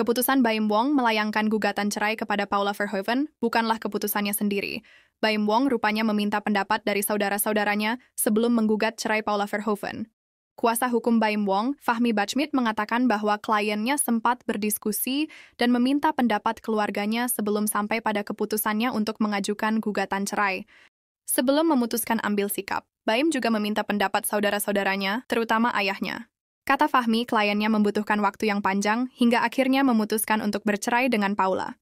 Keputusan Baim Wong melayangkan gugatan cerai kepada Paula Verhoeven bukanlah keputusannya sendiri. Baim Wong rupanya meminta pendapat dari saudara-saudaranya sebelum menggugat cerai Paula Verhoeven. Kuasa hukum Baim Wong, Fahmi Bachmit, mengatakan bahwa kliennya sempat berdiskusi dan meminta pendapat keluarganya sebelum sampai pada keputusannya untuk mengajukan gugatan cerai. Sebelum memutuskan ambil sikap, Baim juga meminta pendapat saudara-saudaranya, terutama ayahnya. Kata Fahmi, kliennya membutuhkan waktu yang panjang hingga akhirnya memutuskan untuk bercerai dengan Paula.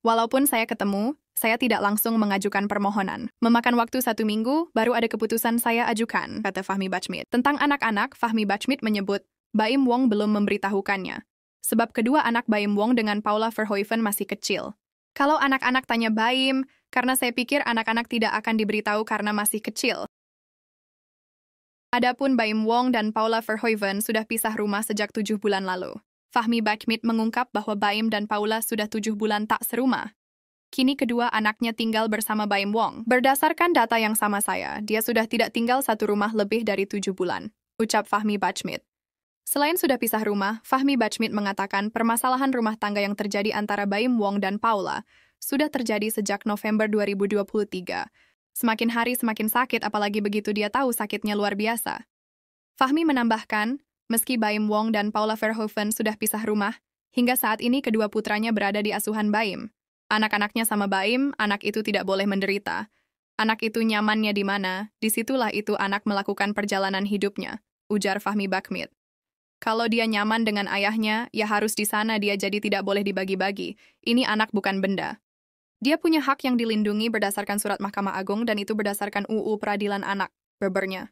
Walaupun saya ketemu, saya tidak langsung mengajukan permohonan. Memakan waktu satu minggu, baru ada keputusan saya ajukan, kata Fahmi Bachmit. Tentang anak-anak, Fahmi Bachmit menyebut, Baim Wong belum memberitahukannya. Sebab kedua anak Baim Wong dengan Paula Verhoeven masih kecil. Kalau anak-anak tanya Baim, karena saya pikir anak-anak tidak akan diberitahu karena masih kecil. Adapun Baim Wong dan Paula Verhoeven sudah pisah rumah sejak tujuh bulan lalu. Fahmi Bakmit mengungkap bahwa Baim dan Paula sudah tujuh bulan tak serumah. Kini kedua anaknya tinggal bersama Baim Wong. Berdasarkan data yang sama saya, dia sudah tidak tinggal satu rumah lebih dari tujuh bulan, ucap Fahmi Bakmit. Selain sudah pisah rumah, Fahmi Bachmit mengatakan permasalahan rumah tangga yang terjadi antara Baim Wong dan Paula sudah terjadi sejak November 2023, Semakin hari semakin sakit apalagi begitu dia tahu sakitnya luar biasa. Fahmi menambahkan, meski Baim Wong dan Paula Verhoeven sudah pisah rumah, hingga saat ini kedua putranya berada di asuhan Baim. Anak-anaknya sama Baim, anak itu tidak boleh menderita. Anak itu nyamannya di mana, disitulah itu anak melakukan perjalanan hidupnya, ujar Fahmi Bakmit. Kalau dia nyaman dengan ayahnya, ya harus di sana dia jadi tidak boleh dibagi-bagi. Ini anak bukan benda. Dia punya hak yang dilindungi berdasarkan surat Mahkamah Agung dan itu berdasarkan UU Peradilan Anak, bebernya.